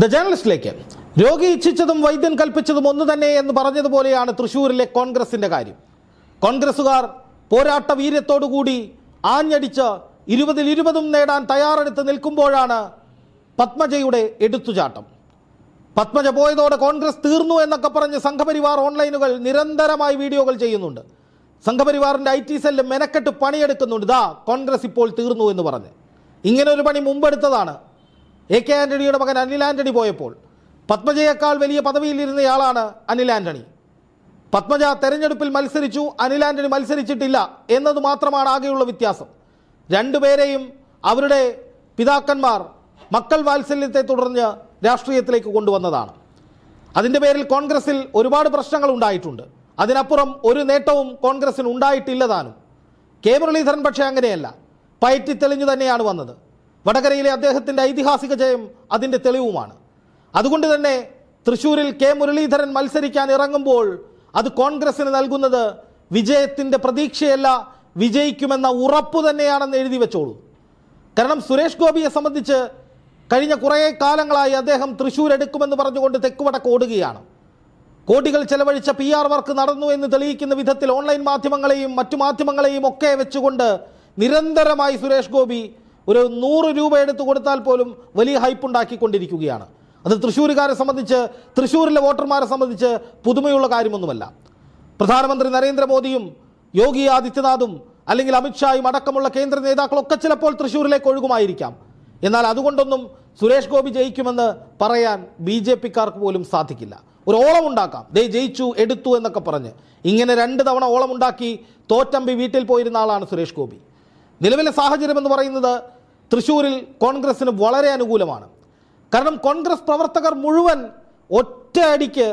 the ജേണലിസ്റ്റിലേക്ക് രോഗി ഇച്ഛിച്ചതും വൈദ്യൻ കൽപ്പിച്ചതും ഒന്നു തന്നെ എന്ന് പറഞ്ഞതുപോലെയാണ് തൃശ്ശൂരിലെ കോൺഗ്രസിന്റെ കാര്യം കോൺഗ്രസുകാർ പോരാട്ട വീര്യത്തോടുകൂടി ആഞ്ഞടിച്ച് ഇരുപതിൽ ഇരുപതും നേടാൻ തയ്യാറെടുത്ത് നിൽക്കുമ്പോഴാണ് പത്മജയുടെ എടുത്തുചാട്ടം പത്മജ പോയതോടെ കോൺഗ്രസ് തീർന്നു എന്നൊക്കെ പറഞ്ഞ് സംഘപരിവാർ ഓൺലൈനുകൾ നിരന്തരമായി വീഡിയോകൾ ചെയ്യുന്നുണ്ട് സംഘപരിവാറിന്റെ ഐ ടി സെല്ലും മെനക്കെട്ട് പണിയെടുക്കുന്നുണ്ട് ഇതാ കോൺഗ്രസ് ഇപ്പോൾ തീർന്നു എന്ന് പറഞ്ഞ് ഇങ്ങനെ ഒരു പണി മുമ്പെടുത്തതാണ് എ കെ ആൻ്റണിയുടെ മകൻ അനിൽ ആന്റണി പോയപ്പോൾ പത്മജയേക്കാൾ വലിയ പദവിയിലിരുന്നയാളാണ് അനിൽ ആന്റണി പത്മജ തെരഞ്ഞെടുപ്പിൽ മത്സരിച്ചു അനിൽ ആന്റണി മത്സരിച്ചിട്ടില്ല എന്നത് മാത്രമാണ് ആകെയുള്ള വ്യത്യാസം രണ്ടുപേരെയും അവരുടെ പിതാക്കന്മാർ മക്കൾ വാത്സല്യത്തെ തുടർന്ന് രാഷ്ട്രീയത്തിലേക്ക് കൊണ്ടുവന്നതാണ് അതിൻ്റെ പേരിൽ കോൺഗ്രസിൽ ഒരുപാട് പ്രശ്നങ്ങൾ ഉണ്ടായിട്ടുണ്ട് അതിനപ്പുറം ഒരു നേട്ടവും കോൺഗ്രസിന് ഉണ്ടായിട്ടില്ലതാനും കെ മുരളീധരൻ പക്ഷേ അങ്ങനെയല്ല തെളിഞ്ഞു തന്നെയാണ് വന്നത് വടകരയിലെ അദ്ദേഹത്തിൻ്റെ ഐതിഹാസിക ജയം അതിൻ്റെ തെളിവുമാണ് അതുകൊണ്ട് തന്നെ തൃശൂരിൽ കെ മുരളീധരൻ മത്സരിക്കാൻ ഇറങ്ങുമ്പോൾ അത് കോൺഗ്രസിന് നൽകുന്നത് വിജയത്തിൻ്റെ പ്രതീക്ഷയല്ല വിജയിക്കുമെന്ന ഉറപ്പ് തന്നെയാണെന്ന് എഴുതി വെച്ചോളൂ കാരണം സുരേഷ് ഗോപിയെ സംബന്ധിച്ച് കഴിഞ്ഞ കുറേ കാലങ്ങളായി അദ്ദേഹം തൃശ്ശൂർ എടുക്കുമെന്ന് പറഞ്ഞുകൊണ്ട് തെക്കുവടക്ക് ഓടുകയാണ് കോടികൾ ചെലവഴിച്ച പി ആർ വർക്ക് നടന്നു എന്ന് തെളിയിക്കുന്ന വിധത്തിൽ ഓൺലൈൻ മാധ്യമങ്ങളെയും മറ്റു മാധ്യമങ്ങളെയും ഒക്കെ വെച്ചുകൊണ്ട് നിരന്തരമായി സുരേഷ് ഗോപി ഒരു നൂറ് രൂപ എടുത്തു കൊടുത്താൽ പോലും വലിയ ഹൈപ്പ് ഉണ്ടാക്കിക്കൊണ്ടിരിക്കുകയാണ് അത് തൃശ്ശൂരുകാരെ സംബന്ധിച്ച് തൃശ്ശൂരിലെ വോട്ടർമാരെ സംബന്ധിച്ച് പുതുമയുള്ള കാര്യമൊന്നുമല്ല പ്രധാനമന്ത്രി നരേന്ദ്രമോദിയും യോഗി ആദിത്യനാഥും അല്ലെങ്കിൽ അമിത്ഷായും അടക്കമുള്ള കേന്ദ്ര നേതാക്കളൊക്കെ ചിലപ്പോൾ തൃശ്ശൂരിലേക്ക് ഒഴുകുമായിരിക്കാം എന്നാൽ അതുകൊണ്ടൊന്നും സുരേഷ് ഗോപി ജയിക്കുമെന്ന് പറയാൻ ബി ജെ പിക്കാർക്ക് പോലും സാധിക്കില്ല ഒരു ഓളം ഉണ്ടാക്കാം ദേ ജയിച്ചു എടുത്തു എന്നൊക്കെ പറഞ്ഞ് ഇങ്ങനെ രണ്ട് തവണ ഓളം ഉണ്ടാക്കി തോറ്റമ്പി വീട്ടിൽ പോയിരുന്ന ആളാണ് സുരേഷ് ഗോപി നിലവിലെ സാഹചര്യം എന്ന് പറയുന്നത് തൃശ്ശൂരിൽ കോൺഗ്രസ്സിന് വളരെ അനുകൂലമാണ് കാരണം കോൺഗ്രസ് പ്രവർത്തകർ മുഴുവൻ ഒറ്റയടിക്ക്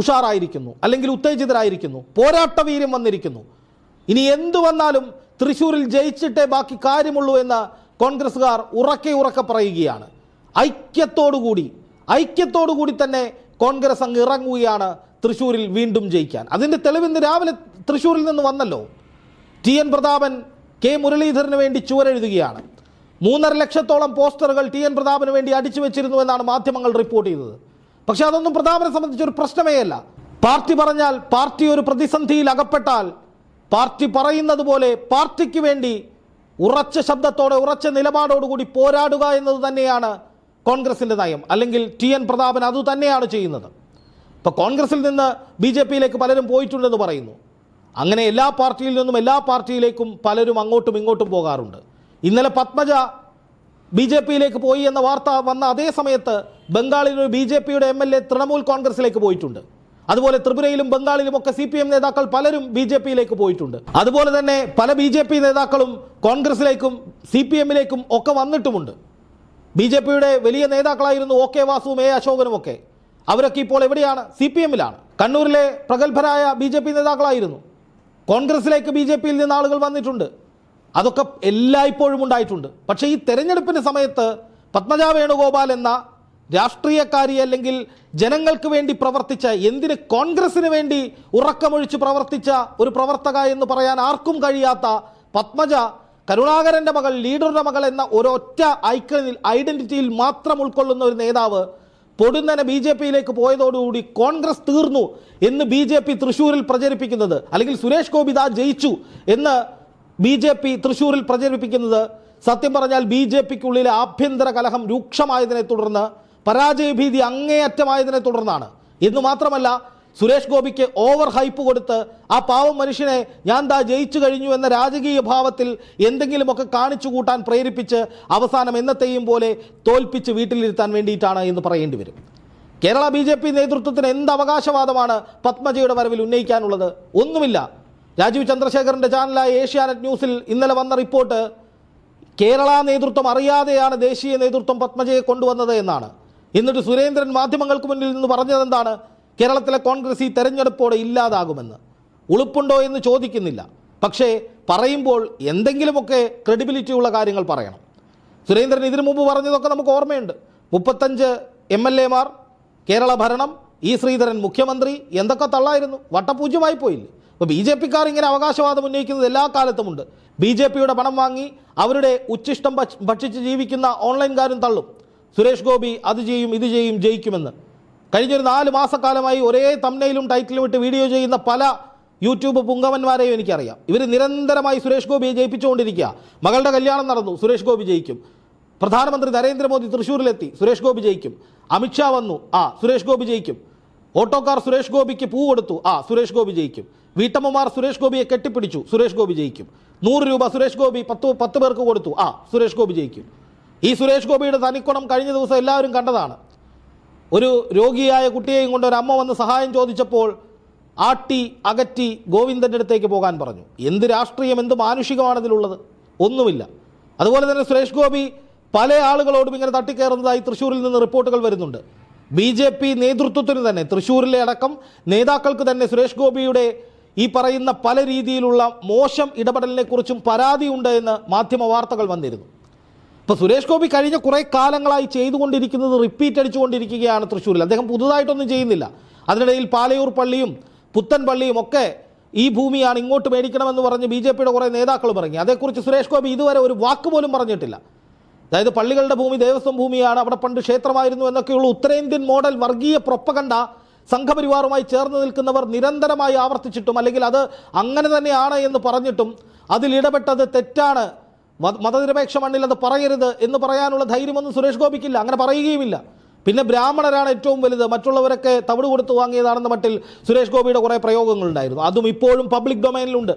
ഉഷാറായിരിക്കുന്നു അല്ലെങ്കിൽ ഉത്തേജിതരായിരിക്കുന്നു പോരാട്ടവീര്യം വന്നിരിക്കുന്നു ഇനി എന്തു വന്നാലും തൃശ്ശൂരിൽ ജയിച്ചിട്ടേ ബാക്കി കാര്യമുള്ളൂ എന്ന് കോൺഗ്രസ്സുകാർ ഉറക്കെ ഉറക്കെ പറയുകയാണ് ഐക്യത്തോടുകൂടി ഐക്യത്തോടുകൂടി തന്നെ കോൺഗ്രസ് അങ്ങ് ഇറങ്ങുകയാണ് തൃശ്ശൂരിൽ വീണ്ടും ജയിക്കാൻ അതിൻ്റെ തെളിവ് ഇന്ന് രാവിലെ തൃശ്ശൂരിൽ നിന്ന് വന്നല്ലോ ടി എൻ പ്രതാപൻ കെ മുരളീധരന് വേണ്ടി ചുവരെഴുതുകയാണ് മൂന്നര ലക്ഷത്തോളം പോസ്റ്ററുകൾ ടി എൻ പ്രതാപന് വേണ്ടി അടിച്ചു വെച്ചിരുന്നു എന്നാണ് മാധ്യമങ്ങൾ റിപ്പോർട്ട് ചെയ്തത് പക്ഷേ അതൊന്നും പ്രതാപനെ സംബന്ധിച്ചൊരു പ്രശ്നമേ അല്ല പാർട്ടി പറഞ്ഞാൽ പാർട്ടി ഒരു പ്രതിസന്ധിയിൽ അകപ്പെട്ടാൽ പാർട്ടി പറയുന്നത് പോലെ പാർട്ടിക്ക് വേണ്ടി ഉറച്ച ശബ്ദത്തോടെ ഉറച്ച നിലപാടോടുകൂടി പോരാടുക എന്നത് തന്നെയാണ് കോൺഗ്രസിൻ്റെ നയം അല്ലെങ്കിൽ ടി എൻ പ്രതാപൻ അതുതന്നെയാണ് തന്നെയാണ് ചെയ്യുന്നത് ഇപ്പോൾ കോൺഗ്രസിൽ നിന്ന് ബി ജെ പിയിലേക്ക് പലരും പോയിട്ടുണ്ടെന്ന് പറയുന്നു അങ്ങനെ എല്ലാ പാർട്ടിയിൽ നിന്നും എല്ലാ പാർട്ടിയിലേക്കും പലരും അങ്ങോട്ടും ഇങ്ങോട്ടും പോകാറുണ്ട് ഇന്നലെ പത്മജ ബി ജെ പിയിലേക്ക് പോയി എന്ന വാർത്ത വന്ന അതേ സമയത്ത് ബംഗാളിൽ ഒരു ബി ജെ പിയുടെ എം എൽ എ തൃണമൂൽ കോൺഗ്രസിലേക്ക് പോയിട്ടുണ്ട് അതുപോലെ ത്രിപുരയിലും ബംഗാളിലും ഒക്കെ സി പി എം നേതാക്കൾ പലരും ബി ജെ പിയിലേക്ക് പോയിട്ടുണ്ട് അതുപോലെ തന്നെ പല ബി ജെ പി നേതാക്കളും കോൺഗ്രസിലേക്കും സി പി എമ്മിലേക്കും ഒക്കെ വന്നിട്ടുമുണ്ട് ബി ജെ പിയുടെ വലിയ നേതാക്കളായിരുന്നു ഒ കെ വാസുവും എ അശോകനും ഒക്കെ അവരൊക്കെ ഇപ്പോൾ എവിടെയാണ് സി പി എമ്മിലാണ് കണ്ണൂരിലെ പ്രഗത്ഭരായ ബി ജെ പി നേതാക്കളായിരുന്നു കോൺഗ്രസിലേക്ക് ബി ജെ പിയിൽ നിന്ന് ആളുകൾ വന്നിട്ടുണ്ട് അതൊക്കെ എല്ലായ്പ്പോഴും ഉണ്ടായിട്ടുണ്ട് പക്ഷേ ഈ തെരഞ്ഞെടുപ്പിൻ്റെ സമയത്ത് പത്മജ വേണുഗോപാൽ എന്ന രാഷ്ട്രീയക്കാരി അല്ലെങ്കിൽ ജനങ്ങൾക്ക് വേണ്ടി പ്രവർത്തിച്ച എന്തിന് കോൺഗ്രസിന് വേണ്ടി ഉറക്കമൊഴിച്ച് പ്രവർത്തിച്ച ഒരു പ്രവർത്തക എന്ന് പറയാൻ ആർക്കും കഴിയാത്ത പത്മജ കരുണാകരൻ്റെ മകൾ ലീഡറുടെ മകൾ എന്ന ഒരൊറ്റ ഐക്കണിൽ ഐഡന്റിറ്റിയിൽ മാത്രം ഉൾക്കൊള്ളുന്ന ഒരു നേതാവ് പൊടുന്നനെ ബി ജെ പിയിലേക്ക് പോയതോടുകൂടി കോൺഗ്രസ് തീർന്നു എന്ന് ബി ജെ പി തൃശ്ശൂരിൽ പ്രചരിപ്പിക്കുന്നത് അല്ലെങ്കിൽ സുരേഷ് ഗോപി ജയിച്ചു എന്ന് ബി ജെ പി തൃശൂരിൽ പ്രചരിപ്പിക്കുന്നത് സത്യം പറഞ്ഞാൽ ബി ജെ പിക്കുള്ളിലെ ആഭ്യന്തര കലഹം രൂക്ഷമായതിനെ തുടർന്ന് പരാജയഭീതി അങ്ങേയറ്റമായതിനെ തുടർന്നാണ് എന്ന് മാത്രമല്ല സുരേഷ് ഗോപിക്ക് ഓവർ ഹൈപ്പ് കൊടുത്ത് ആ പാവം മനുഷ്യനെ ഞാൻ താ ജയിച്ചു കഴിഞ്ഞു എന്ന രാജകീയ ഭാവത്തിൽ എന്തെങ്കിലുമൊക്കെ കാണിച്ചു കൂട്ടാൻ പ്രേരിപ്പിച്ച് അവസാനം എന്നത്തെയും പോലെ തോൽപ്പിച്ച് വീട്ടിലിരുത്താൻ വേണ്ടിയിട്ടാണ് എന്ന് പറയേണ്ടി വരും കേരള ബി നേതൃത്വത്തിന് എന്ത് അവകാശവാദമാണ് പത്മജയുടെ വരവിൽ ഉന്നയിക്കാനുള്ളത് ഒന്നുമില്ല രാജീവ് ചന്ദ്രശേഖറിൻ്റെ ചാനലായ ഏഷ്യാനെറ്റ് ന്യൂസിൽ ഇന്നലെ വന്ന റിപ്പോർട്ട് കേരള നേതൃത്വം അറിയാതെയാണ് ദേശീയ നേതൃത്വം പത്മജയെ കൊണ്ടുവന്നത് എന്നാണ് എന്നിട്ട് സുരേന്ദ്രൻ മാധ്യമങ്ങൾക്ക് മുന്നിൽ നിന്ന് പറഞ്ഞതെന്താണ് കേരളത്തിലെ കോൺഗ്രസ് ഈ തെരഞ്ഞെടുപ്പോടെ ഇല്ലാതാകുമെന്ന് ഉളുപ്പുണ്ടോ എന്ന് ചോദിക്കുന്നില്ല പക്ഷേ പറയുമ്പോൾ എന്തെങ്കിലുമൊക്കെ ക്രെഡിബിലിറ്റി ഉള്ള കാര്യങ്ങൾ പറയണം സുരേന്ദ്രൻ ഇതിനു മുമ്പ് പറഞ്ഞതൊക്കെ നമുക്ക് ഓർമ്മയുണ്ട് മുപ്പത്തഞ്ച് എം എൽ എമാർ കേരള ഭരണം ഇ ശ്രീധരൻ മുഖ്യമന്ത്രി എന്തൊക്കെ തള്ളായിരുന്നു വട്ടപൂജ്യമായി പോയില്ലേ അപ്പോൾ ബി ജെ പിക്കാർ ഇങ്ങനെ അവകാശവാദം ഉന്നയിക്കുന്നത് എല്ലാ കാലത്തുമുണ്ട് ബി ജെ പിയുടെ പണം വാങ്ങി അവരുടെ ഉച്ചിഷ്ടം ഭക്ഷിച്ച് ജീവിക്കുന്ന ഓൺലൈൻകാരും തള്ളും സുരേഷ് ഗോപി അത് ചെയ്യും ഇത് ചെയ്യും ജയിക്കുമെന്ന് കഴിഞ്ഞൊരു നാല് മാസക്കാലമായി ഒരേ തമ്മനയിലും ടൈറ്റിലും ഇട്ട് വീഡിയോ ചെയ്യുന്ന പല യൂട്യൂബ് പുങ്കവന്മാരെയും എനിക്കറിയാം ഇവർ നിരന്തരമായി സുരേഷ് ഗോപിയെ ജയിപ്പിച്ചുകൊണ്ടിരിക്കുക മകളുടെ കല്യാണം നടന്നു സുരേഷ് ഗോപി ജയിക്കും പ്രധാനമന്ത്രി നരേന്ദ്രമോദി തൃശ്ശൂരിലെത്തി സുരേഷ് ഗോപി ജയിക്കും അമിത്ഷാ വന്നു ആ സുരേഷ് ഗോപി ജയിക്കും ഓട്ടോക്കാർ സുരേഷ് ഗോപിക്ക് പൂ കൊടുത്തു ആ സുരേഷ് ഗോപി ജയിക്കും വീട്ടമ്മമാർ സുരേഷ് ഗോപിയെ കെട്ടിപ്പിടിച്ചു സുരേഷ് ഗോപി ജയിക്കും നൂറ് രൂപ സുരേഷ് ഗോപി പത്ത് പത്ത് പേർക്ക് കൊടുത്തു ആ സുരേഷ് ഗോപി ജയിക്കും ഈ സുരേഷ് ഗോപിയുടെ തനിക്കുണം കഴിഞ്ഞ ദിവസം എല്ലാവരും കണ്ടതാണ് ഒരു രോഗിയായ കുട്ടിയെയും കൊണ്ട് ഒരു അമ്മ വന്ന് സഹായം ചോദിച്ചപ്പോൾ ആട്ടി അകറ്റി ഗോവിന്ദൻ്റെ അടുത്തേക്ക് പോകാൻ പറഞ്ഞു എന്ത് രാഷ്ട്രീയം എന്ത് മാനുഷികമാണ് ഇതിലുള്ളത് ഒന്നുമില്ല അതുപോലെ തന്നെ സുരേഷ് ഗോപി പല ആളുകളോടും ഇങ്ങനെ തട്ടിക്കയറുന്നതായി തൃശ്ശൂരിൽ നിന്ന് റിപ്പോർട്ടുകൾ വരുന്നുണ്ട് ബി ജെ പി നേതൃത്വത്തിന് തന്നെ തൃശ്ശൂരിലെ അടക്കം നേതാക്കൾക്ക് തന്നെ സുരേഷ് ഗോപിയുടെ ഈ പറയുന്ന പല രീതിയിലുള്ള മോശം ഇടപെടലിനെക്കുറിച്ചും പരാതിയുണ്ട് എന്ന് മാധ്യമ വാർത്തകൾ വന്നിരുന്നു ഇപ്പോൾ സുരേഷ് ഗോപി കഴിഞ്ഞ കുറേ കാലങ്ങളായി ചെയ്തുകൊണ്ടിരിക്കുന്നത് റിപ്പീറ്റ് അടിച്ചുകൊണ്ടിരിക്കുകയാണ് തൃശ്ശൂരിൽ അദ്ദേഹം പുതുതായിട്ടൊന്നും ചെയ്യുന്നില്ല അതിനിടയിൽ പാലയൂർ പള്ളിയും പുത്തൻ പള്ളിയും ഒക്കെ ഈ ഭൂമിയാണ് ഇങ്ങോട്ട് മേടിക്കണമെന്ന് പറഞ്ഞ് ബി ജെ പിയുടെ കുറേ നേതാക്കൾ പറഞ്ഞു അതേക്കുറിച്ച് സുരേഷ് ഗോപി ഇതുവരെ ഒരു വാക്ക് പോലും പറഞ്ഞിട്ടില്ല അതായത് പള്ളികളുടെ ഭൂമി ദേവസ്വം ഭൂമിയാണ് അവിടെ പണ്ട് ക്ഷേത്രമായിരുന്നു എന്നൊക്കെയുള്ള ഉത്തരേന്ത്യൻ മോഡൽ വർഗീയ പ്രൊപ്പകണ്ട സംഘപരിവാറുമായി ചേർന്ന് നിൽക്കുന്നവർ നിരന്തരമായി ആവർത്തിച്ചിട്ടും അല്ലെങ്കിൽ അത് അങ്ങനെ തന്നെയാണ് എന്ന് പറഞ്ഞിട്ടും അതിലിടപെട്ടത് തെറ്റാണ് മതനിരപേക്ഷ മണ്ണിൽ അത് പറയരുത് എന്ന് പറയാനുള്ള ധൈര്യമൊന്നും സുരേഷ് ഗോപിക്കില്ല അങ്ങനെ പറയുകയുമില്ല പിന്നെ ബ്രാഹ്മണരാണ് ഏറ്റവും വലുത് മറ്റുള്ളവരൊക്കെ തവിട് കൊടുത്തു വാങ്ങിയതാണെന്ന മട്ടിൽ സുരേഷ് ഗോപിയുടെ കുറേ പ്രയോഗങ്ങളുണ്ടായിരുന്നു അതും ഇപ്പോഴും പബ്ലിക് ഡൊമൈനിലുണ്ട്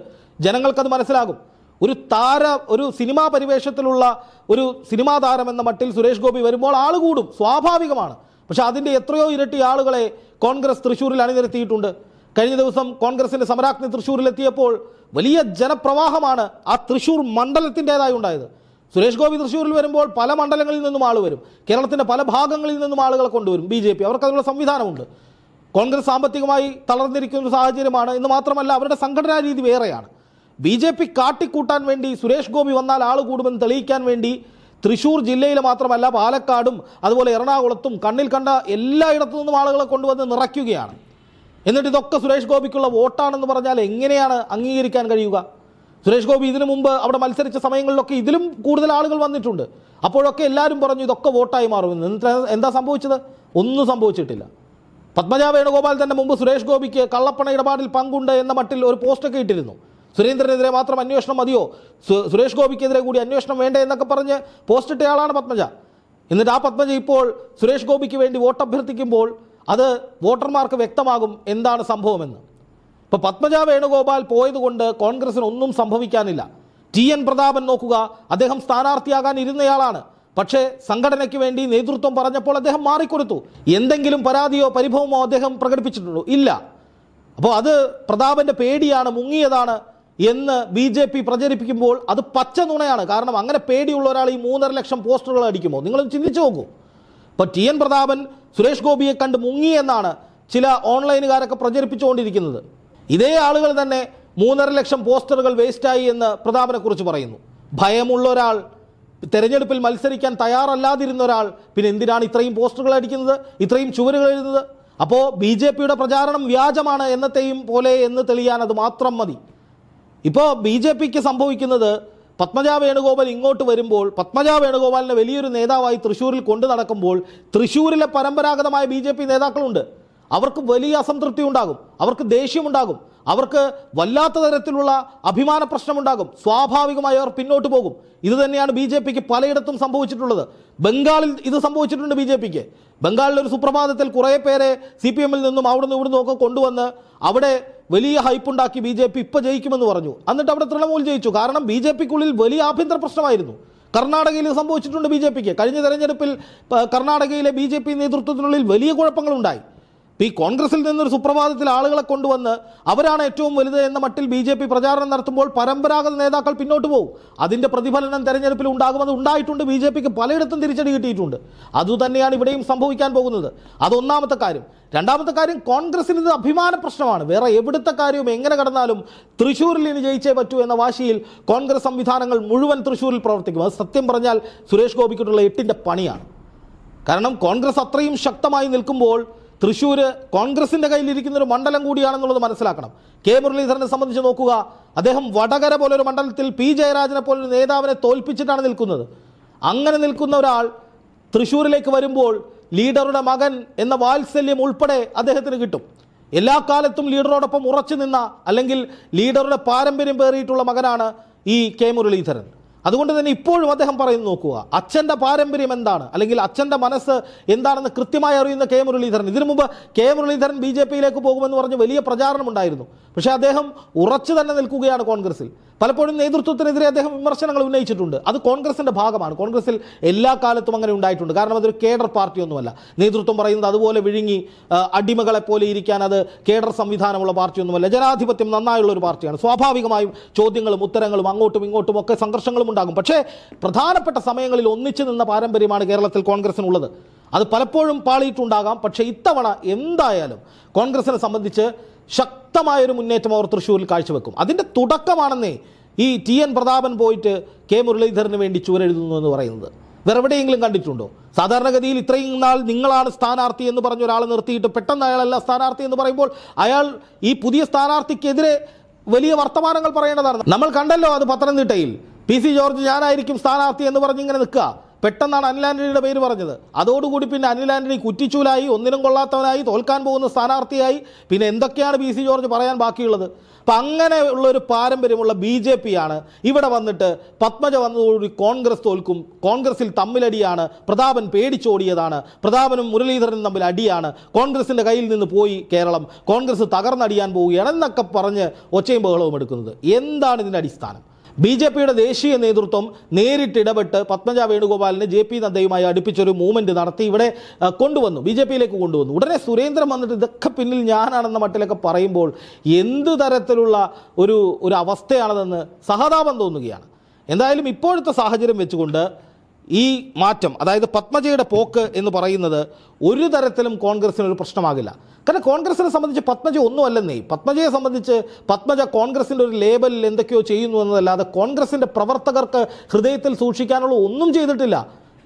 ജനങ്ങൾക്കത് മനസ്സിലാകും ഒരു താര ഒരു സിനിമാ പരിവേഷത്തിലുള്ള ഒരു സിനിമാ താരം എന്ന മട്ടിൽ സുരേഷ് ഗോപി വരുമ്പോൾ ആൾ കൂടും സ്വാഭാവികമാണ് പക്ഷേ അതിൻ്റെ എത്രയോ ഇരട്ടി ആളുകളെ കോൺഗ്രസ് തൃശ്ശൂരിൽ അണിനിരത്തിയിട്ടുണ്ട് കഴിഞ്ഞ ദിവസം കോൺഗ്രസിൻ്റെ സമരാജ്ഞി തൃശ്ശൂരിലെത്തിയപ്പോൾ വലിയ ജനപ്രവാഹമാണ് ആ തൃശ്ശൂർ മണ്ഡലത്തിൻ്റേതായി ഉണ്ടായത് സുരേഷ് ഗോപി തൃശ്ശൂരിൽ വരുമ്പോൾ പല മണ്ഡലങ്ങളിൽ നിന്നും ആൾ വരും കേരളത്തിൻ്റെ പല ഭാഗങ്ങളിൽ നിന്നും ആളുകളെ കൊണ്ടുവരും ബി ജെ പി അവർക്കതിനുള്ള സംവിധാനമുണ്ട് കോൺഗ്രസ് സാമ്പത്തികമായി തളർന്നിരിക്കുന്ന ഒരു സാഹചര്യമാണ് എന്ന് മാത്രമല്ല അവരുടെ സംഘടനാ രീതി വേറെയാണ് ബി ജെ പി കാട്ടിക്കൂട്ടാൻ വേണ്ടി സുരേഷ് ഗോപി വന്നാൽ ആൾ കൂടുമെന്ന് തെളിയിക്കാൻ വേണ്ടി തൃശ്ശൂർ ജില്ലയിൽ മാത്രമല്ല പാലക്കാടും അതുപോലെ എറണാകുളത്തും കണ്ണിൽ കണ്ട എല്ലായിടത്തു നിന്നും ആളുകളെ കൊണ്ടുവന്ന് നിറയ്ക്കുകയാണ് എന്നിട്ട് ഇതൊക്കെ സുരേഷ് ഗോപിക്കുള്ള വോട്ടാണെന്ന് പറഞ്ഞാൽ എങ്ങനെയാണ് അംഗീകരിക്കാൻ കഴിയുക സുരേഷ് ഗോപി ഇതിനു മുമ്പ് അവിടെ മത്സരിച്ച സമയങ്ങളിലൊക്കെ ഇതിലും കൂടുതൽ ആളുകൾ വന്നിട്ടുണ്ട് അപ്പോഴൊക്കെ എല്ലാവരും പറഞ്ഞു ഇതൊക്കെ വോട്ടായി മാറുമെന്ന് എന്നിട്ട് എന്താ സംഭവിച്ചത് ഒന്നും സംഭവിച്ചിട്ടില്ല പത്മജ വേണുഗോപാൽ തന്നെ മുമ്പ് സുരേഷ് ഗോപിക്ക് കള്ളപ്പണ ഇടപാടിൽ പങ്കുണ്ട് എന്ന മട്ടിൽ ഒരു പോസ്റ്റൊക്കെ ഇട്ടിരുന്നു സുരേന്ദ്രനെതിരെ മാത്രം അന്വേഷണം മതിയോ സുരേഷ് ഗോപിക്കെതിരെ കൂടി അന്വേഷണം വേണ്ട എന്നൊക്കെ പറഞ്ഞ് പോസ്റ്റ് ഇട്ടയാളാണ് പത്മജ എന്നിട്ട് ആ പത്മജ ഇപ്പോൾ സുരേഷ് ഗോപിക്ക് വേണ്ടി വോട്ട് അഭ്യർത്ഥിക്കുമ്പോൾ അത് വോട്ടർമാർക്ക് വ്യക്തമാകും എന്താണ് സംഭവമെന്ന് ഇപ്പോൾ പത്മജ വേണുഗോപാൽ പോയതുകൊണ്ട് കോൺഗ്രസിന് ഒന്നും സംഭവിക്കാനില്ല ടി എൻ പ്രതാപൻ നോക്കുക അദ്ദേഹം സ്ഥാനാർത്ഥിയാകാൻ ഇരുന്നയാളാണ് പക്ഷേ സംഘടനയ്ക്ക് വേണ്ടി നേതൃത്വം പറഞ്ഞപ്പോൾ അദ്ദേഹം മാറിക്കൊടുത്തു എന്തെങ്കിലും പരാതിയോ പരിഭവമോ അദ്ദേഹം പ്രകടിപ്പിച്ചിട്ടുള്ളൂ ഇല്ല അപ്പോൾ അത് പ്രതാപൻ്റെ പേടിയാണ് മുങ്ങിയതാണ് എന്ന് ബി ജെ പി പ്രചരിപ്പിക്കുമ്പോൾ അത് പച്ച നുണയാണ് കാരണം അങ്ങനെ പേടിയുള്ള ഒരാൾ ഈ മൂന്നര ലക്ഷം പോസ്റ്ററുകൾ അടിക്കുമോ നിങ്ങളൊന്ന് ചിന്തിച്ചു നോക്കൂ ഇപ്പോൾ ടി എൻ പ്രതാപൻ സുരേഷ് ഗോപിയെ കണ്ട് മുങ്ങി എന്നാണ് ചില ഓൺലൈനുകാരൊക്കെ പ്രചരിപ്പിച്ചുകൊണ്ടിരിക്കുന്നത് ഇതേ ആളുകൾ തന്നെ മൂന്നര ലക്ഷം പോസ്റ്ററുകൾ വേസ്റ്റായി എന്ന് പ്രതാപനെക്കുറിച്ച് പറയുന്നു ഭയമുള്ള ഒരാൾ തെരഞ്ഞെടുപ്പിൽ മത്സരിക്കാൻ തയ്യാറല്ലാതിരുന്ന ഒരാൾ പിന്നെ എന്തിനാണ് ഇത്രയും പോസ്റ്ററുകൾ അടിക്കുന്നത് ഇത്രയും ചുവരുകൾ എഴുതുന്നത് അപ്പോൾ ബി ജെ പിയുടെ പ്രചാരണം വ്യാജമാണ് എന്നത്തെയും പോലെ എന്ന് തെളിയാൻ അത് മാത്രം മതി ഇപ്പോൾ ബി ജെ പിക്ക് സംഭവിക്കുന്നത് പത്മജ വേണുഗോപാൽ ഇങ്ങോട്ട് വരുമ്പോൾ പത്മജ വേണുഗോപാലിനെ വലിയൊരു നേതാവായി തൃശ്ശൂരിൽ കൊണ്ടു നടക്കുമ്പോൾ തൃശ്ശൂരിലെ പരമ്പരാഗതമായ ബി ജെ പി നേതാക്കളുണ്ട് അവർക്ക് വലിയ അസംതൃപ്തി ഉണ്ടാകും അവർക്ക് ദേഷ്യമുണ്ടാകും അവർക്ക് വല്ലാത്ത തരത്തിലുള്ള അഭിമാന പ്രശ്നമുണ്ടാകും സ്വാഭാവികമായി അവർ പിന്നോട്ട് പോകും ഇത് തന്നെയാണ് ബി ജെ പിക്ക് പലയിടത്തും സംഭവിച്ചിട്ടുള്ളത് ബംഗാളിൽ ഇത് സംഭവിച്ചിട്ടുണ്ട് ബി ജെ പിക്ക് ബംഗാളിൽ ഒരു സുപ്രഭാതത്തിൽ കുറേ പേരെ സി പി എമ്മിൽ നിന്നും അവിടെ നിന്ന് ഇവിടെ നിന്നൊക്കെ കൊണ്ടുവന്ന് അവിടെ വലിയ ഹൈപ്പുണ്ടാക്കി ബി ജെ പി ഇപ്പോൾ ജയിക്കുമെന്ന് പറഞ്ഞു എന്നിട്ട് അവിടെ തൃണമൂൽ ജയിച്ചു കാരണം ബി ജെ പിക്കുള്ളിൽ വലിയ ആഭ്യന്തര പ്രശ്നമായിരുന്നു കർണാടകയിൽ സംഭവിച്ചിട്ടുണ്ട് ബി ജെ പിക്ക് കഴിഞ്ഞ തെരഞ്ഞെടുപ്പിൽ കർണാടകയിലെ ബി ജെ പി നേതൃത്വത്തിനുള്ളിൽ വലിയ കുഴപ്പങ്ങളുണ്ടായി ഈ കോൺഗ്രസിൽ നിന്നൊരു സുപ്രഭാതത്തിൽ ആളുകളെ കൊണ്ടുവന്ന് അവരാണ് ഏറ്റവും വലുത് എന്ന മട്ടിൽ ബി ജെ പി പ്രചാരണം നടത്തുമ്പോൾ പരമ്പരാഗത നേതാക്കൾ പിന്നോട്ട് പോകും അതിൻ്റെ പ്രതിഫലനം തെരഞ്ഞെടുപ്പിൽ ഉണ്ടാകുമെന്ന് ഉണ്ടായിട്ടുണ്ട് ബി ജെ പിക്ക് പലയിടത്തും തിരിച്ചടി കിട്ടിയിട്ടുണ്ട് അതുതന്നെയാണ് ഇവിടെയും സംഭവിക്കാൻ പോകുന്നത് അതൊന്നാമത്തെ കാര്യം രണ്ടാമത്തെ കാര്യം കോൺഗ്രസിന് ഇത് അഭിമാന പ്രശ്നമാണ് വേറെ എവിടുത്തെ കാര്യവും എങ്ങനെ കടന്നാലും തൃശ്ശൂരിൽ ഇനി ജയിച്ചേ പറ്റൂ എന്ന വാശിയിൽ കോൺഗ്രസ് സംവിധാനങ്ങൾ മുഴുവൻ തൃശ്ശൂരിൽ പ്രവർത്തിക്കും അത് സത്യം പറഞ്ഞാൽ സുരേഷ് ഗോപിക്കിട്ടുള്ള എട്ടിൻ്റെ പണിയാണ് കാരണം കോൺഗ്രസ് അത്രയും ശക്തമായി നിൽക്കുമ്പോൾ തൃശ്ശൂർ കോൺഗ്രസിൻ്റെ കയ്യിലിരിക്കുന്ന ഒരു മണ്ഡലം കൂടിയാണെന്നുള്ളത് മനസ്സിലാക്കണം കെ മുരളീധരനെ സംബന്ധിച്ച് നോക്കുക അദ്ദേഹം വടകര പോലൊരു മണ്ഡലത്തിൽ പി ജയരാജനെ പോലൊരു നേതാവിനെ തോൽപ്പിച്ചിട്ടാണ് നിൽക്കുന്നത് അങ്ങനെ നിൽക്കുന്ന ഒരാൾ തൃശ്ശൂരിലേക്ക് വരുമ്പോൾ ലീഡറുടെ മകൻ എന്ന വാത്സല്യം ഉൾപ്പെടെ അദ്ദേഹത്തിന് കിട്ടും എല്ലാ കാലത്തും ലീഡറോടൊപ്പം ഉറച്ചു നിന്ന അല്ലെങ്കിൽ ലീഡറുടെ പാരമ്പര്യം പേറിയിട്ടുള്ള മകനാണ് ഈ കെ മുരളീധരൻ അതുകൊണ്ട് തന്നെ ഇപ്പോഴും അദ്ദേഹം പറയുന്നു നോക്കുക അച്ഛൻ്റെ പാരമ്പര്യം എന്താണ് അല്ലെങ്കിൽ അച്ഛൻ്റെ മനസ്സ് എന്താണെന്ന് കൃത്യമായി അറിയുന്ന കെ മുരളീധരൻ ഇതിനു മുമ്പ് കെ മുരളീധരൻ ബി ജെ പിയിലേക്ക് പോകുമെന്ന് പറഞ്ഞ് വലിയ പ്രചാരണമുണ്ടായിരുന്നു പക്ഷേ അദ്ദേഹം ഉറച്ചു തന്നെ നിൽക്കുകയാണ് കോൺഗ്രസിൽ പലപ്പോഴും നേതൃത്വത്തിനെതിരെ അദ്ദേഹം വിമർശനങ്ങൾ ഉന്നയിച്ചിട്ടുണ്ട് അത് കോൺഗ്രസിൻ്റെ ഭാഗമാണ് കോൺഗ്രസിൽ എല്ലാ കാലത്തും അങ്ങനെ ഉണ്ടായിട്ടുണ്ട് കാരണം അതൊരു കേഡർ പാർട്ടിയൊന്നുമല്ല നേതൃത്വം പറയുന്നത് അതുപോലെ വിഴുങ്ങി അടിമകളെ പോലെ ഇരിക്കാൻ അത് കേഡർ സംവിധാനമുള്ള പാർട്ടിയൊന്നുമല്ല ജനാധിപത്യം നന്നായുള്ള ഒരു പാർട്ടിയാണ് സ്വാഭാവികമായും ചോദ്യങ്ങളും ഉത്തരങ്ങളും അങ്ങോട്ടും ഇങ്ങോട്ടും ഒക്കെ സംഘർഷങ്ങളും ഉണ്ടാകും പക്ഷേ പ്രധാനപ്പെട്ട സമയങ്ങളിൽ ഒന്നിച്ചു നിന്ന പാരമ്പര്യമാണ് കേരളത്തിൽ കോൺഗ്രസിനുള്ളത് അത് പലപ്പോഴും പാളിയിട്ടുണ്ടാകാം പക്ഷേ ഇത്തവണ എന്തായാലും കോൺഗ്രസിനെ സംബന്ധിച്ച് ശക്തമായൊരു മുന്നേറ്റം അവർ തൃശ്ശൂരിൽ കാഴ്ചവെക്കും അതിൻ്റെ തുടക്കമാണെന്നേ ഈ ടി എൻ പ്രതാപൻ പോയിട്ട് കെ മുരളീധരന് വേണ്ടി ചുവരെഴുതുന്നു എന്ന് പറയുന്നത് വേറെ കണ്ടിട്ടുണ്ടോ സാധാരണഗതിയിൽ ഇത്രയും നാൾ നിങ്ങളാണ് സ്ഥാനാർത്ഥി എന്ന് പറഞ്ഞ ഒരാളെ നിർത്തിയിട്ട് പെട്ടെന്ന് അയാളല്ല സ്ഥാനാർത്ഥി എന്ന് പറയുമ്പോൾ അയാൾ ഈ പുതിയ സ്ഥാനാർത്ഥിക്കെതിരെ വലിയ വർത്തമാനങ്ങൾ പറയേണ്ടതാണ് നമ്മൾ കണ്ടല്ലോ അത് പത്തനംതിട്ടയിൽ പി സി ജോർജ് ഞാനായിരിക്കും സ്ഥാനാർത്ഥി എന്ന് പറഞ്ഞിങ്ങനെ നിൽക്കുക പെട്ടെന്നാണ് അനിൽ ആന്റണിയുടെ പേര് പറഞ്ഞത് അതോടുകൂടി പിന്നെ അനിൽ ആന്റണി കുറ്റിച്ചൂലായി ഒന്നിനും കൊള്ളാത്തവനായി തോൽക്കാൻ പോകുന്ന സ്ഥാനാർത്ഥിയായി പിന്നെ എന്തൊക്കെയാണ് പി സി ജോർജ് പറയാൻ ബാക്കിയുള്ളത് അപ്പം അങ്ങനെ ഉള്ള ഒരു പാരമ്പര്യമുള്ള ബി ജെ പി ആണ് ഇവിടെ വന്നിട്ട് പത്മജ വന്നതോടുകൂടി കോൺഗ്രസ് തോൽക്കും കോൺഗ്രസിൽ തമ്മിലടിയാണ് പ്രതാപൻ പേടിച്ചോടിയതാണ് പ്രതാപനും മുരളീധരനും തമ്മിൽ അടിയാണ് കോൺഗ്രസിൻ്റെ കയ്യിൽ നിന്ന് പോയി കേരളം കോൺഗ്രസ് തകർന്നടിയാൻ പോവുകയാണ് എന്നൊക്കെ പറഞ്ഞ് ഒച്ചയും ബഹളവും എടുക്കുന്നത് എന്താണ് ഇതിൻ്റെ അടിസ്ഥാനം ബി ജെ പിയുടെ ദേശീയ നേതൃത്വം നേരിട്ടിടപെട്ട് പത്മജ വേണുഗോപാലിനെ ജെ പി നദ്ദയുമായി അടുപ്പിച്ചൊരു മൂവ്മെൻറ്റ് നടത്തി ഇവിടെ കൊണ്ടുവന്നു ബി ജെ പിയിലേക്ക് കൊണ്ടുവന്നു ഉടനെ സുരേന്ദ്രൻ വന്നിട്ട് ഇതൊക്കെ പിന്നിൽ ഞാനാണെന്ന മട്ടിലൊക്കെ പറയുമ്പോൾ എന്ത് തരത്തിലുള്ള ഒരു ഒരു അവസ്ഥയാണതെന്ന് സഹതാപം തോന്നുകയാണ് എന്തായാലും ഇപ്പോഴത്തെ സാഹചര്യം വെച്ചുകൊണ്ട് ഈ മാറ്റം അതായത് പത്മജയുടെ പോക്ക് എന്ന് പറയുന്നത് ഒരു തരത്തിലും കോൺഗ്രസിന് ഒരു പ്രശ്നമാകില്ല കാരണം കോൺഗ്രസിനെ സംബന്ധിച്ച് പത്മജ ഒന്നുമല്ലെന്നേ പത്മജയെ സംബന്ധിച്ച് പത്മജ കോൺഗ്രസിൻ്റെ ഒരു ലേബലിൽ എന്തൊക്കെയോ ചെയ്യുന്നു എന്നതല്ലാതെ കോൺഗ്രസിൻ്റെ പ്രവർത്തകർക്ക് ഹൃദയത്തിൽ സൂക്ഷിക്കാനുള്ള ഒന്നും ചെയ്തിട്ടില്ല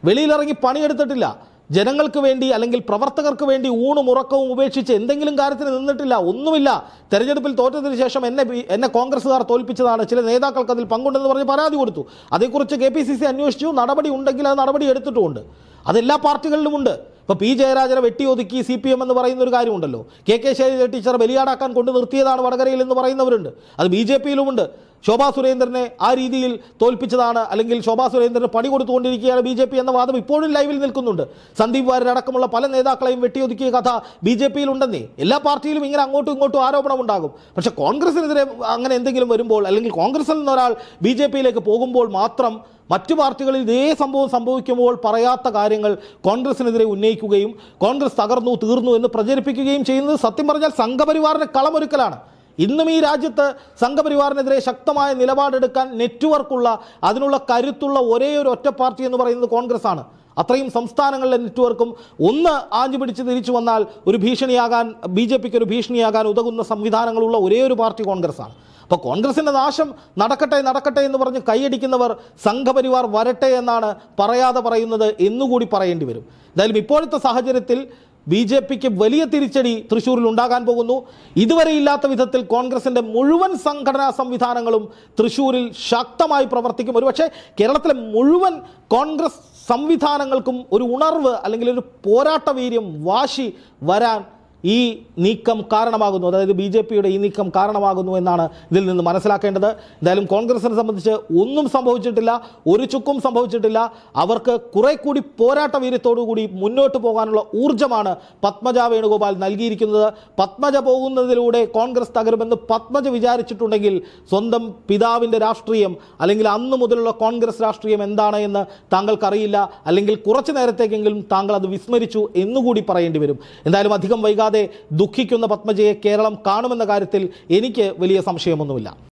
വെളിയിലിറങ്ങി പണിയെടുത്തിട്ടില്ല ജനങ്ങൾക്ക് വേണ്ടി അല്ലെങ്കിൽ പ്രവർത്തകർക്ക് വേണ്ടി ഊണും ഉറക്കവും ഉപേക്ഷിച്ച് എന്തെങ്കിലും കാര്യത്തിന് നിന്നിട്ടില്ല ഒന്നുമില്ല തെരഞ്ഞെടുപ്പിൽ തോറ്റതിന് ശേഷം എന്നെ എന്നെ കോൺഗ്രസ്സുകാർ തോൽപ്പിച്ചതാണ് ചില നേതാക്കൾക്ക് അതിൽ പങ്കുണ്ടെന്ന് പറഞ്ഞ് പരാതി കൊടുത്തു അതേക്കുറിച്ച് കെ പി സി സി അന്വേഷിച്ചു നടപടി ഉണ്ടെങ്കിൽ അത് നടപടി എടുത്തിട്ടുമുണ്ട് അതെല്ലാ പാർട്ടികളിലുമുണ്ട് ഇപ്പോൾ പി ജയരാജനെ വെട്ടി ഒതുക്കി സി പി എം എന്ന് പറയുന്ന ഒരു കാര്യമുണ്ടല്ലോ കെ കെ ശൈലജ ടീച്ചർ ബലിയാടാക്കാൻ കൊണ്ടു നിർത്തിയതാണ് വടകരയിൽ എന്ന് പറയുന്നവരുണ്ട് അത് ബി ജെ പിയിലുമുണ്ട് ശോഭാ സുരേന്ദ്രനെ ആ രീതിയിൽ തോൽപ്പിച്ചതാണ് അല്ലെങ്കിൽ ശോഭാ സുരേന്ദ്രന് പണി കൊടുത്തുകൊണ്ടിരിക്കുകയാണ് ബി ജെ പി എന്ന വാദം ഇപ്പോഴും ലൈവിൽ നിൽക്കുന്നുണ്ട് സന്ദീപ് വാര്യടക്കമുള്ള പല നേതാക്കളെയും വെട്ടിയൊതുക്കിയ കഥ ബി ജെ പിയിലുണ്ടെന്നേ എല്ലാ പാർട്ടിയിലും ഇങ്ങനെ അങ്ങോട്ടും ഇങ്ങോട്ടും ആരോപണം ഉണ്ടാകും പക്ഷേ കോൺഗ്രസിനെതിരെ അങ്ങനെ എന്തെങ്കിലും വരുമ്പോൾ അല്ലെങ്കിൽ കോൺഗ്രസിൽ നിന്നൊരാൾ ബി ജെ പിയിലേക്ക് പോകുമ്പോൾ മാത്രം മറ്റു പാർട്ടികളിൽ ഇതേ സംഭവം സംഭവിക്കുമ്പോൾ പറയാത്ത കാര്യങ്ങൾ കോൺഗ്രസിനെതിരെ ഉന്നയിക്കുകയും കോൺഗ്രസ് തകർന്നു തീർന്നു എന്ന് പ്രചരിപ്പിക്കുകയും ചെയ്യുന്നത് സത്യം പറഞ്ഞാൽ സംഘപരിവാറിന് കളമൊരുക്കലാണ് ഇന്നും ഈ രാജ്യത്ത് സംഘപരിവാറിനെതിരെ ശക്തമായ നിലപാടെടുക്കാൻ നെറ്റ്വർക്കുള്ള അതിനുള്ള കരുത്തുള്ള ഒരേ ഒരു ഒറ്റ പാർട്ടി എന്ന് പറയുന്നത് കോൺഗ്രസ് ആണ് അത്രയും സംസ്ഥാനങ്ങളിലെ നെറ്റ്വർക്കും ഒന്ന് ആഞ്ഞു പിടിച്ച് തിരിച്ചു വന്നാൽ ഒരു ഭീഷണിയാകാൻ ബി ജെ പിക്ക് ഒരു ഭീഷണിയാകാൻ ഉതകുന്ന സംവിധാനങ്ങളുള്ള ഒരേ ഒരു പാർട്ടി കോൺഗ്രസ്സാണ് അപ്പോൾ കോൺഗ്രസിൻ്റെ നാശം നടക്കട്ടെ നടക്കട്ടെ എന്ന് പറഞ്ഞ് കൈയടിക്കുന്നവർ സംഘപരിവാർ വരട്ടെ എന്നാണ് പറയാതെ പറയുന്നത് എന്നുകൂടി പറയേണ്ടി വരും എന്തായാലും ഇപ്പോഴത്തെ സാഹചര്യത്തിൽ ബി ജെ പിക്ക് വലിയ തിരിച്ചടി തൃശ്ശൂരിൽ ഉണ്ടാകാൻ പോകുന്നു ഇതുവരെ ഇല്ലാത്ത വിധത്തിൽ കോൺഗ്രസിൻ്റെ മുഴുവൻ സംഘടനാ സംവിധാനങ്ങളും തൃശ്ശൂരിൽ ശക്തമായി പ്രവർത്തിക്കും ഒരുപക്ഷെ കേരളത്തിലെ മുഴുവൻ കോൺഗ്രസ് സംവിധാനങ്ങൾക്കും ഒരു ഉണർവ് അല്ലെങ്കിൽ ഒരു പോരാട്ടവീര്യം വാശി വരാൻ ഈ നീക്കം കാരണമാകുന്നു അതായത് ബി ജെ പിയുടെ ഈ നീക്കം കാരണമാകുന്നു എന്നാണ് ഇതിൽ നിന്ന് മനസ്സിലാക്കേണ്ടത് എന്തായാലും കോൺഗ്രസിനെ സംബന്ധിച്ച് ഒന്നും സംഭവിച്ചിട്ടില്ല ഒരു ചുക്കും സംഭവിച്ചിട്ടില്ല അവർക്ക് കുറെ കൂടി പോരാട്ട വീര്യത്തോടുകൂടി മുന്നോട്ട് പോകാനുള്ള ഊർജ്ജമാണ് പത്മജ വേണുഗോപാൽ നൽകിയിരിക്കുന്നത് പത്മജ പോകുന്നതിലൂടെ കോൺഗ്രസ് തകരുമെന്ന് പത്മജ വിചാരിച്ചിട്ടുണ്ടെങ്കിൽ സ്വന്തം പിതാവിൻ്റെ രാഷ്ട്രീയം അല്ലെങ്കിൽ അന്ന് മുതലുള്ള കോൺഗ്രസ് രാഷ്ട്രീയം എന്താണ് എന്ന് താങ്കൾക്കറിയില്ല അല്ലെങ്കിൽ കുറച്ച് നേരത്തേക്കെങ്കിലും താങ്കൾ അത് വിസ്മരിച്ചു എന്നുകൂടി പറയേണ്ടി വരും എന്തായാലും അധികം വൈകാതെ കൂടാതെ ദുഃഖിക്കുന്ന പത്മജയെ കേരളം കാണുമെന്ന കാര്യത്തിൽ എനിക്ക് വലിയ സംശയമൊന്നുമില്ല